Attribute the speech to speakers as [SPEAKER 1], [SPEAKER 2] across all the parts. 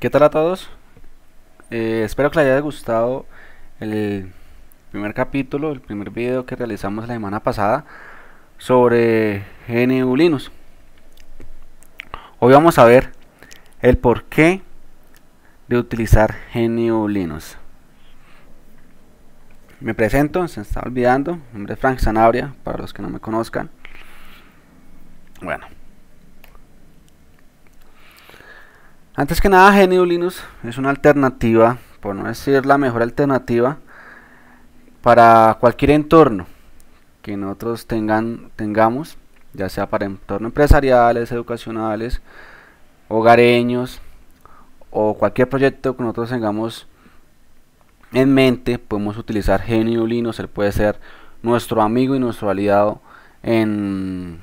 [SPEAKER 1] ¿Qué tal a todos? Eh, espero que les haya gustado el primer capítulo, el primer video que realizamos la semana pasada sobre GNU Linux. Hoy vamos a ver el porqué de utilizar GNU Linux. Me presento, se está olvidando, mi nombre es Frank Sanabria, para los que no me conozcan. Bueno, Antes que nada, GNU Linux es una alternativa, por no decir la mejor alternativa, para cualquier entorno que nosotros tengan, tengamos, ya sea para entornos empresariales, educacionales, hogareños o cualquier proyecto que nosotros tengamos en mente, podemos utilizar GNU Linux, él puede ser nuestro amigo y nuestro aliado en,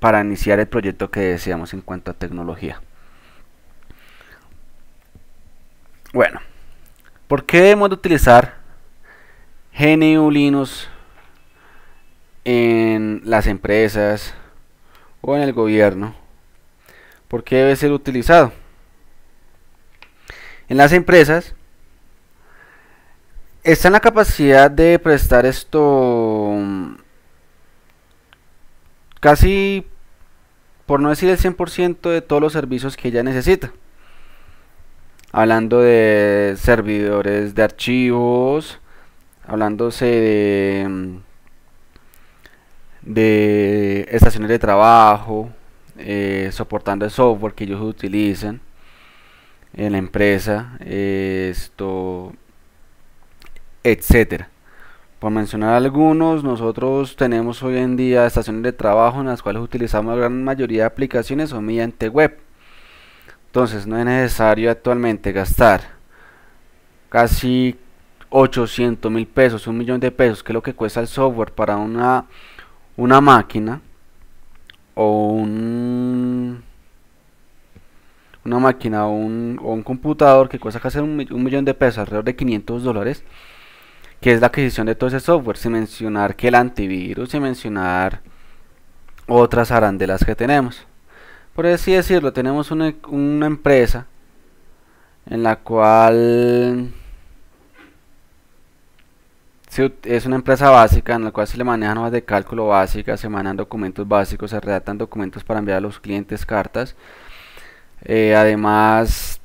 [SPEAKER 1] para iniciar el proyecto que deseamos en cuanto a tecnología. Bueno, ¿por qué debemos de utilizar GNU Linux en las empresas o en el gobierno? ¿Por qué debe ser utilizado? En las empresas está en la capacidad de prestar esto mm, casi, por no decir el 100% de todos los servicios que ella necesita hablando de servidores de archivos, hablándose de, mm, estaciones de trabajo, eh, soportando el software que ellos utilizan en la empresa, etc. esto, etcétera. Por mencionar algunos, nosotros tenemos hoy en día estaciones de trabajo en las cuales utilizamos la gran mayoría de aplicaciones o mediante web. Entonces no es necesario actualmente gastar casi 800 mil pesos, un millón de pesos, que es lo que cuesta el software para una, una máquina o un, una máquina o un, computador que cuesta casi un millón de pesos, alrededor de 500 dólares, que es la adquisición de todo ese software, sin mencionar que el antivirus, sin mencionar otras arandelas que tenemos por así decirlo, tenemos una, empresa en la cual es una empresa básica en la cual se le manejan hojas de cálculo básicas, se manejan documentos básicos, se redactan documentos para enviar a los clientes cartas. Eh, además,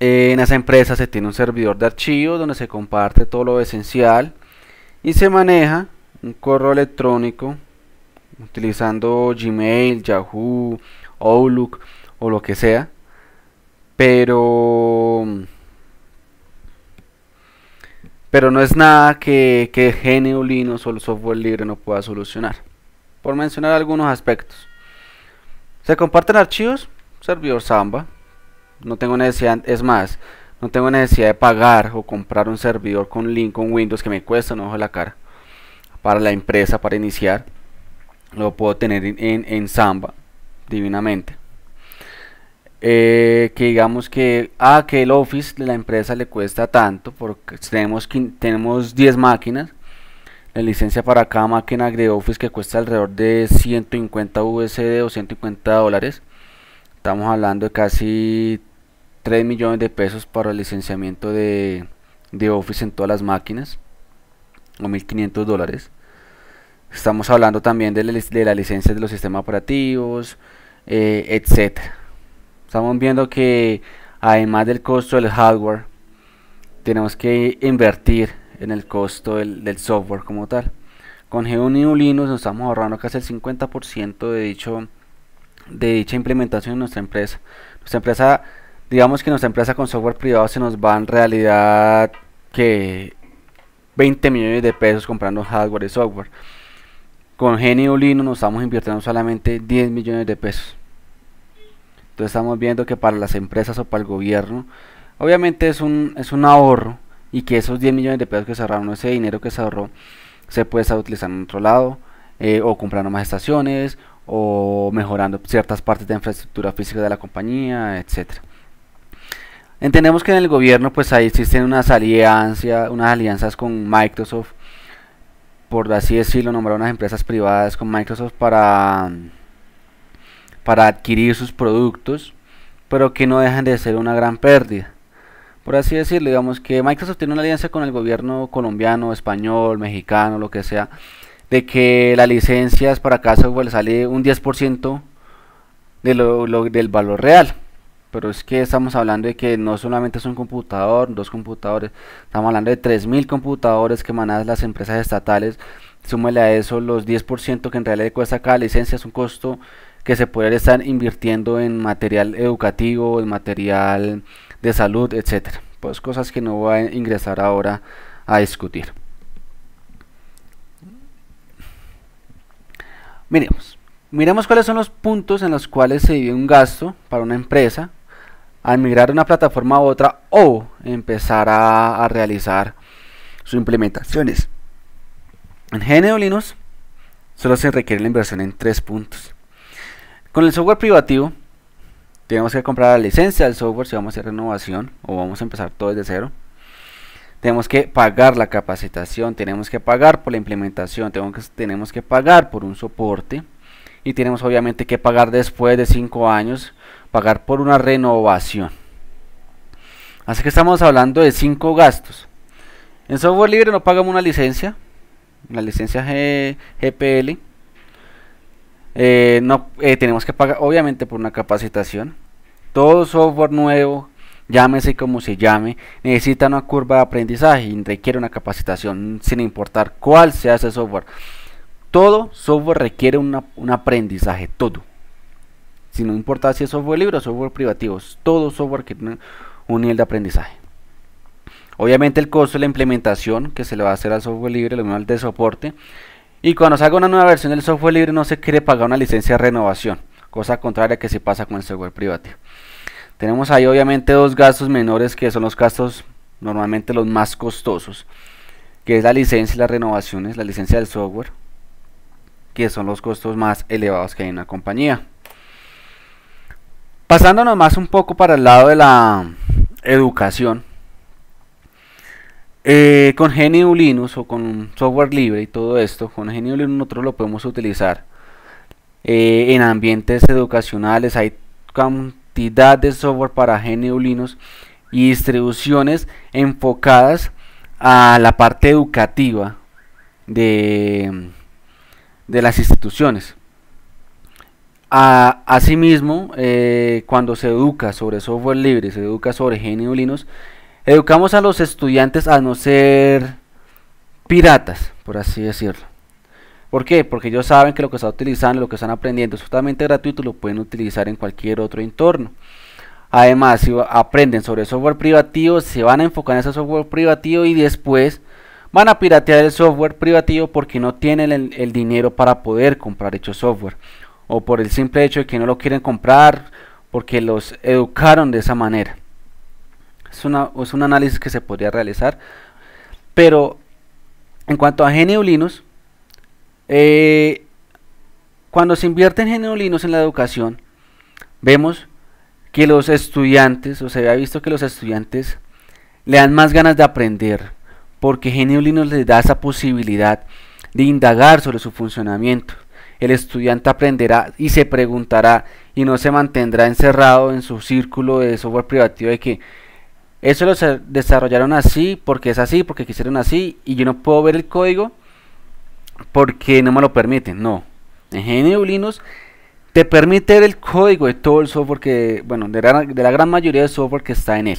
[SPEAKER 1] en esa empresa se tiene un servidor de archivos donde se comparte todo lo esencial y se maneja un correo electrónico utilizando Gmail, Yahoo, Outlook o lo que sea. Pero pero no es nada que, que GNU Linux o el software libre no pueda solucionar. Por mencionar algunos aspectos. Se comparten archivos, servidor Samba. No tengo necesidad, es más, no tengo necesidad de pagar o comprar un servidor con link con Windows que me cuesta un ojo la cara para la empresa para iniciar lo puedo tener en, en, Samba divinamente. Eh, que digamos que ah, que el Office de la empresa le cuesta tanto, porque tenemos, tenemos 10 máquinas, la licencia para cada máquina de Office que cuesta alrededor de 150 USD o 150 dólares, estamos hablando de casi 3 millones de pesos para el licenciamiento de, de Office en todas las máquinas, o 1500 dólares. Estamos hablando también de, la licencia de los sistemas operativos, eh, etc. Estamos viendo que además del costo del hardware, tenemos que invertir en el costo del, software como tal. Con GNU Linux nos estamos ahorrando casi el 50% de, dicho, de dicha implementación en nuestra empresa. Nuestra empresa, digamos que nuestra empresa con software privado se nos va en realidad que 20 millones de pesos comprando hardware y software con Genio Lino nos estamos invirtiendo solamente 10 millones de pesos. Entonces estamos viendo que para las empresas o para el gobierno, obviamente es un, es un ahorro y que esos 10 millones de pesos que se ahorraron, ese dinero que se ahorró, se puede estar utilizando en otro lado, eh, o comprando más estaciones, o mejorando ciertas partes de infraestructura física de la compañía, etc. Entendemos que en el gobierno pues ahí existen unas alianzas, unas alianzas con Microsoft por así decirlo, nombraron unas empresas privadas con Microsoft para, para adquirir sus productos, pero que no dejan de ser una gran pérdida. Por así decirlo, digamos que Microsoft tiene una alianza con el gobierno colombiano, español, mexicano, lo que sea, de que las licencias para casa software sale un 10% de lo, del valor real pero es que estamos hablando de que no solamente es un computador, dos computadores, estamos hablando de 3.000 computadores que manejan las empresas estatales, súmele a eso los 10% que en realidad cuesta cada licencia, es un costo que se puede estar invirtiendo en material educativo, en material de salud, etcétera. Pues cosas que no voy a ingresar ahora a discutir. Miremos. Miremos cuáles son los puntos en los cuales se divide un gasto para una empresa al migrar de una plataforma a otra o empezar a, realizar sus implementaciones. En GNU e Linux solo se requiere la inversión en tres puntos. Con el software privativo tenemos que comprar la licencia del software si vamos a hacer renovación o vamos a empezar todo desde cero. Tenemos que pagar la capacitación, tenemos que pagar por la implementación, que, tenemos que pagar por un soporte y tenemos obviamente que pagar después de 5 años, pagar por una renovación. Así que estamos hablando de 5 gastos. En software libre no pagamos una licencia, la licencia GPL. Eh, no, eh, tenemos que pagar obviamente por una capacitación. Todo software nuevo, llámese como se llame, necesita una curva de aprendizaje y requiere una capacitación sin importar cuál sea ese software. Todo software requiere un aprendizaje, todo. Si no importa si es software libre o software privativo, todo software que tiene un nivel de aprendizaje. Obviamente el costo de la implementación que se le va a hacer al software libre, lo mismo al de soporte. Y cuando salga una nueva versión del software libre no se quiere pagar una licencia de renovación, cosa contraria que se pasa con el software privativo. Tenemos ahí obviamente dos gastos menores que son los gastos normalmente los más costosos, que es la licencia y las renovaciones, la licencia del software, que son los costos más elevados que hay en una compañía. Pasando más un poco para el lado de la educación, eh, con GNU Linux o con software libre y todo esto, con GNU Linux nosotros lo podemos utilizar eh, en ambientes educacionales, hay cantidad de software para GNU Linux y distribuciones enfocadas a la parte educativa de de las instituciones. asimismo, eh, cuando se educa sobre software libre, se educa sobre GNU Linux, educamos a los estudiantes a no ser piratas, por así decirlo. ¿Por qué? Porque ellos saben que lo que están utilizando, lo que están aprendiendo es totalmente gratuito, lo pueden utilizar en cualquier otro entorno. Además, si aprenden sobre software privativo, se van a enfocar en ese software privativo y después van a piratear el software privativo porque no tienen el, dinero para poder comprar hecho software o por el simple hecho de que no lo quieren comprar porque los educaron de esa manera. Es, una, un análisis que se podría realizar. Pero en cuanto a GNU eh, cuando se invierte en GNU en la educación, vemos que los estudiantes, o se ha visto que los estudiantes le dan más ganas de aprender, porque Genio Linux les da esa posibilidad de indagar sobre su funcionamiento. El estudiante aprenderá y se preguntará y no se mantendrá encerrado en su círculo de software privativo de que eso lo desarrollaron así porque es así, porque quisieron así y yo no puedo ver el código porque no me lo permiten. No, en Linux te permite ver el código de todo el software que, bueno, de la, de la gran mayoría de software que está en él.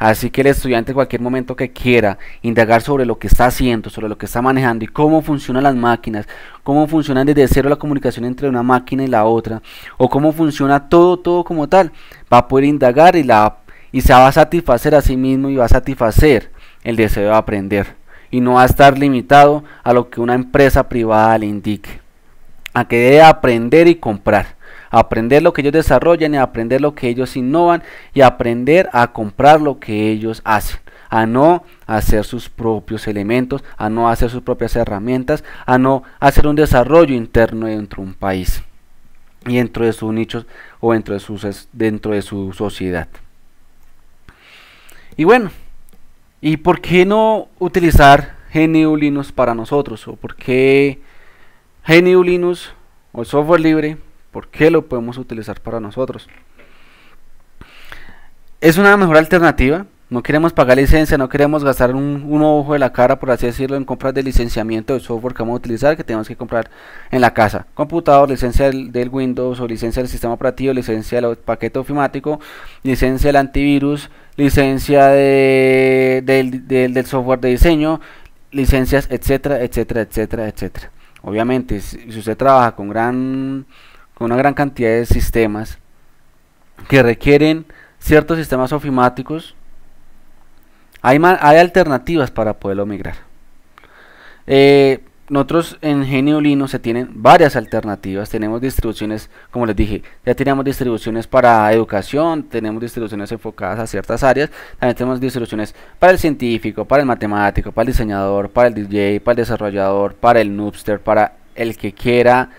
[SPEAKER 1] Así que el estudiante en cualquier momento que quiera indagar sobre lo que está haciendo, sobre lo que está manejando y cómo funcionan las máquinas, cómo funciona desde cero la comunicación entre una máquina y la otra, o cómo funciona todo, todo como tal, va a poder indagar y, la, y se va a satisfacer a sí mismo y va a satisfacer el deseo de aprender y no va a estar limitado a lo que una empresa privada le indique, a que debe aprender y comprar aprender lo que ellos desarrollan y aprender lo que ellos innovan y aprender a comprar lo que ellos hacen a no hacer sus propios elementos, a no hacer sus propias herramientas, a no hacer un desarrollo interno dentro de un país y dentro de sus nichos o dentro de, dentro de su sociedad. Y bueno, ¿y por qué no utilizar GNU Linux para nosotros? ¿O por qué GNU Linux o software libre ¿Por qué lo podemos utilizar para nosotros? Es una mejor alternativa. No queremos pagar licencia, no queremos gastar un, ojo de la cara, por así decirlo, en compras de licenciamiento de software que vamos a utilizar, que tenemos que comprar en la casa. Computador, licencia del, Windows o licencia del sistema operativo, licencia del paquete ofimático, licencia del antivirus, licencia de, del software de diseño, licencias, etcétera, etcétera, etcétera, etcétera. Obviamente, si usted trabaja con gran con una gran cantidad de sistemas que requieren ciertos sistemas ofimáticos, hay, hay alternativas para poderlo migrar. Eh, nosotros en Genio se tienen varias alternativas. Tenemos distribuciones, como les dije, ya tenemos distribuciones para educación, tenemos distribuciones enfocadas a ciertas áreas, también tenemos distribuciones para el científico, para el matemático, para el diseñador, para el DJ, para el desarrollador, para el noobster, para el que quiera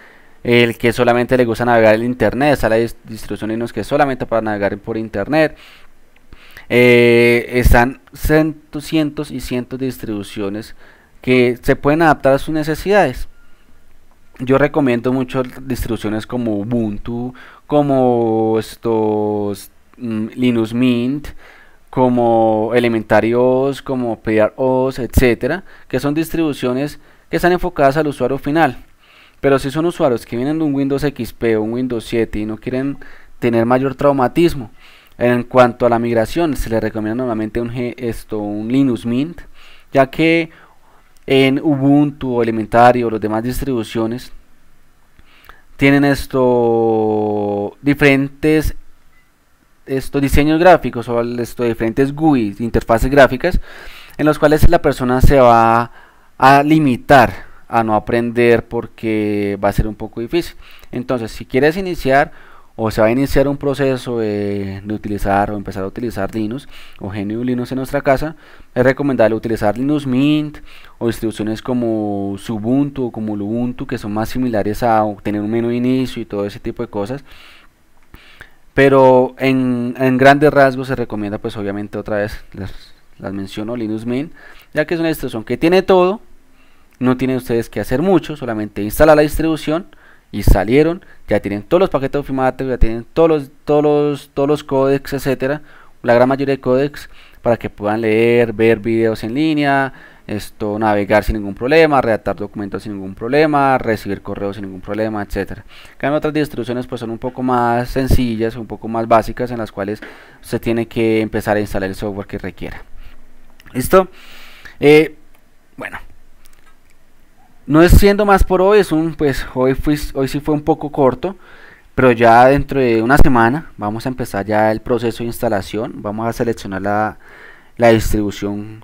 [SPEAKER 1] el que solamente le gusta navegar el internet, está la distribución Linux que es solamente para navegar por internet. Eh, están cientos, y cientos de distribuciones que se pueden adaptar a sus necesidades. Yo recomiendo muchas distribuciones como Ubuntu, como estos mm, Linux Mint, como Elementarios, como OS, etcétera, que son distribuciones que están enfocadas al usuario final. Pero si son usuarios que vienen de un Windows XP o un Windows 7 y no quieren tener mayor traumatismo, en cuanto a la migración se les recomienda normalmente un, esto, un Linux Mint, ya que en Ubuntu o Elementary o las demás distribuciones tienen esto diferentes estos diseños gráficos o estos diferentes GUIs, interfaces gráficas, en los cuales la persona se va a limitar a no aprender porque va a ser un poco difícil. Entonces, si quieres iniciar o se va a iniciar un proceso de, utilizar o empezar a utilizar Linux o GNU Linux en nuestra casa, es recomendable utilizar Linux Mint o distribuciones como Subuntu o como Ubuntu que son más similares a tener un menú inicio y todo ese tipo de cosas. Pero en, grandes rasgos se recomienda pues obviamente otra vez las menciono Linux Mint, ya que es una distribución que tiene todo no tienen ustedes que hacer mucho, solamente instala la distribución y salieron, ya tienen todos los paquetes de ya tienen todos los, todos todos los códex, etcétera, la gran mayoría de códex para que puedan leer, ver videos en línea, esto, navegar sin ningún problema, redactar documentos sin ningún problema, recibir correos sin ningún problema, etcétera. Cambio otras distribuciones pues son un poco más sencillas, un poco más básicas en las cuales se tiene que empezar a instalar el software que requiera. ¿Listo? Eh, bueno, no es siendo más por hoy, es un, pues hoy, hoy sí fue un poco corto, pero ya dentro de una semana vamos a empezar ya el proceso de instalación, vamos a seleccionar la, distribución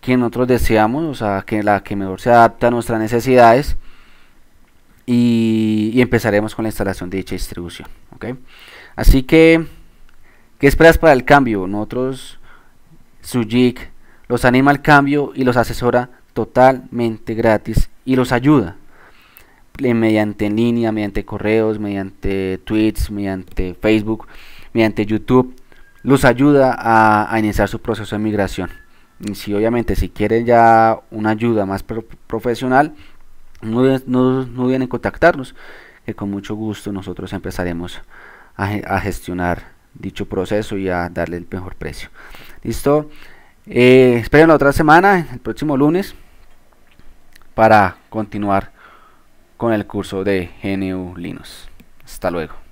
[SPEAKER 1] que nosotros deseamos, o sea, que la que mejor se adapta a nuestras necesidades y, empezaremos con la instalación de dicha distribución. Así que, ¿qué esperas para el cambio? Nosotros, Sujik, los anima al cambio y los asesora totalmente gratis y los ayuda eh, mediante línea, mediante correos, mediante tweets, mediante Facebook, mediante YouTube, los ayuda a, iniciar su proceso de migración. Y si obviamente si quieren ya una ayuda más profesional, no, no, contactarnos, que con mucho gusto nosotros empezaremos a, gestionar dicho proceso y a darle el mejor precio. ¿Listo? Eh, esperen la otra semana, el próximo lunes para continuar con el curso de GNU Linux. Hasta luego.